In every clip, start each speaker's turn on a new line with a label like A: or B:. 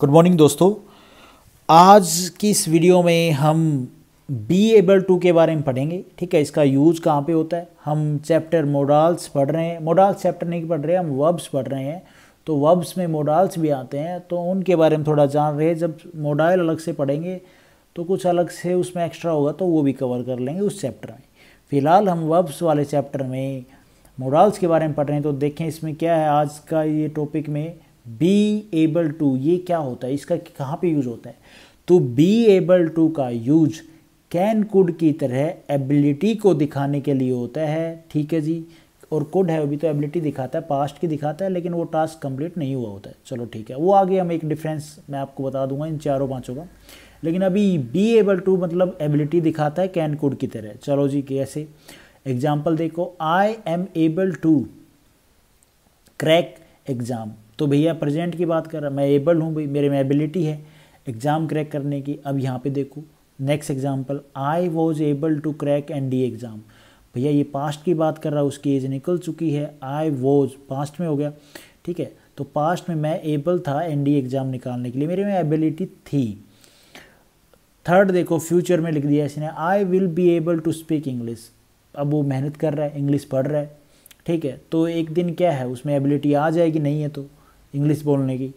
A: good morning दोस्तों आज की इस वीडियो में हम बी एबल टू के बारे में पढ़ेंगे ठीक है इसका यूज़ कहाँ पे होता है हम चैप्टर मोडाल्स पढ़ रहे हैं मोडाल्स चैप्टर नहीं पढ़ रहे हम वर्ब्स पढ़ रहे हैं तो वर्ब्स में मोडाल्स भी आते हैं तो उनके बारे में थोड़ा जान रहे हैं जब मोडाइल अलग से पढ़ेंगे तो कुछ अलग से उसमें एक्स्ट्रा होगा तो वो भी कवर कर लेंगे उस चैप्टर में फ़िलहाल हम वर्ब्स वाले चैप्टर में मोडाल्स के बारे में पढ़ रहे हैं तो देखें इसमें क्या है आज का ये टॉपिक में बी एबल टू ये क्या होता है इसका कहाँ पे यूज होता है तो बी एबल टू का यूज कैन कुड की तरह एबिलिटी को दिखाने के लिए होता है ठीक है जी और कुड है अभी तो एबिलिटी दिखाता है पास्ट की दिखाता है लेकिन वो टास्क कंप्लीट नहीं हुआ होता है चलो ठीक है वो आगे हम एक डिफरेंस मैं आपको बता दूंगा इन चारों पांचों का लेकिन अभी बी एबल टू मतलब एबिलिटी दिखाता है कैन कुड की तरह चलो जी कैसे एग्जाम्पल देखो I am able to crack exam तो भैया प्रेजेंट की बात कर रहा मैं एबल हूँ भाई मेरे में एबिलिटी है एग्ज़ाम क्रैक करने की अब यहाँ पे देखो next example I was able to crack N D exam भैया ये पास्ट की बात कर रहा है उसकी एज निकल चुकी है आई वॉज पास्ट में हो गया ठीक है तो पास्ट में मैं एबल था एन डी एग्ज़ाम निकालने के लिए मेरे में एबिलिटी थी थर्ड देखो फ्यूचर में लिख दिया इसने I will be able to speak English अब वो मेहनत कर रहा है इंग्लिश पढ़ रहा है ठीक है तो एक दिन क्या है उसमें एबिलिटी आ जाएगी नहीं है तो इंग्लिश बोलने की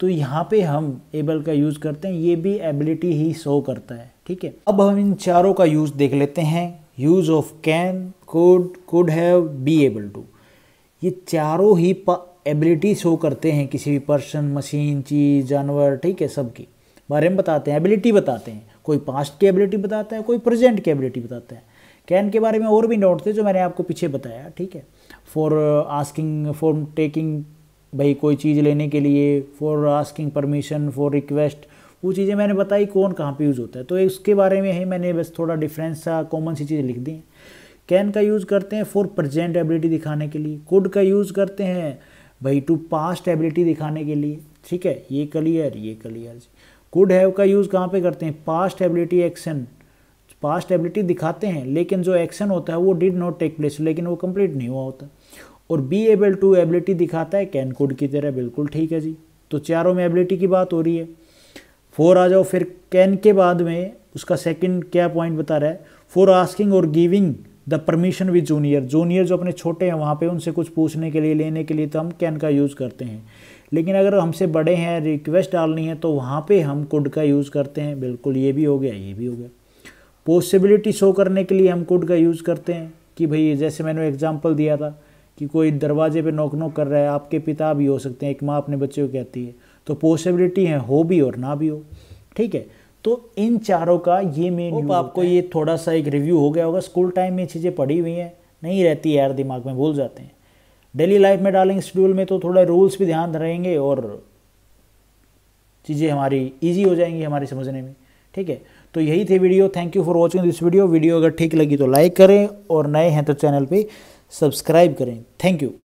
A: तो यहाँ पे हम एबल का यूज़ करते हैं ये भी एबिलिटी ही शो करता है ठीक है अब हम इन चारों का यूज़ देख लेते हैं use of can could could have be able to ये चारों ही एबिलिटी शो करते हैं किसी भी पर्सन मशीन चीज़ जानवर ठीक है सब की बारे में बताते हैं एबिलिटी बताते हैं कोई पास्ट की एबिलिटी बताता है कोई प्रेजेंट की एबिलिटी बताता है कैन के बारे में और भी नोट थे जो मैंने आपको पीछे बताया ठीक है फॉर आस्किंग फॉर टेकिंग भाई कोई चीज़ लेने के लिए for asking permission for request वो चीज़ें मैंने बताई कौन कहाँ पे यूज़ होता है तो इसके बारे में ही मैंने बस थोड़ा डिफरेंस सा कॉमन सी चीज़ें लिख दी कैन का यूज़ करते हैं फॉर प्रजेंट एबिलिटी दिखाने के लिए कुड का यूज़ करते हैं भाई टू पास्ट एबिलिटी दिखाने के लिए ठीक है ये क्लियर ये क्लियर जी कुड हैव का यूज़ कहाँ पे करते हैं past ability action past ability दिखाते हैं लेकिन जो एक्शन होता है वो डिड नॉट टेक प्लेस लेकिन वो कंप्लीट नहीं हुआ होता और बी एबल टू एबिलिटी दिखाता है कैन कोड की तरह बिल्कुल ठीक है जी तो चारों में एबिलिटी की बात हो रही है फोर आ जाओ फिर कैन के बाद में उसका सेकंड क्या पॉइंट बता रहा है फोर आस्किंग और giving the permission with junior junior जो अपने छोटे हैं वहाँ पे उनसे कुछ पूछने के लिए लेने के लिए तो हम कैन का यूज़ करते हैं लेकिन अगर हमसे बड़े हैं रिक्वेस्ट डालनी है तो वहाँ पे हम कुड का यूज़ करते हैं बिल्कुल ये भी हो गया ये भी हो गया पॉसिबिलिटी शो करने के लिए हम कुड का यूज़ करते हैं कि भाई जैसे मैंने एग्जाम्पल दिया था कि कोई दरवाजे पे नोक नोक कर रहा है आपके पिता भी हो सकते हैं एक माँ अपने बच्चे को कहती है तो पॉसिबिलिटी है हो भी और ना भी हो ठीक है तो इन चारों का ये मेन आपको ये थोड़ा सा एक रिव्यू हो गया होगा स्कूल टाइम में चीज़ें पड़ी हुई हैं नहीं रहती यार दिमाग में भूल जाते हैं डेली लाइफ में डालेंगे शेड्यूल में तो थोड़ा रूल्स भी ध्यान रहेंगे और चीज़ें हमारी ईजी हो जाएंगी हमारे समझने में ठीक है तो यही थे video thank you for watching this video video अगर ठीक लगी तो लाइक करें और नए हैं तो चैनल पर सब्सक्राइब करें थैंक यू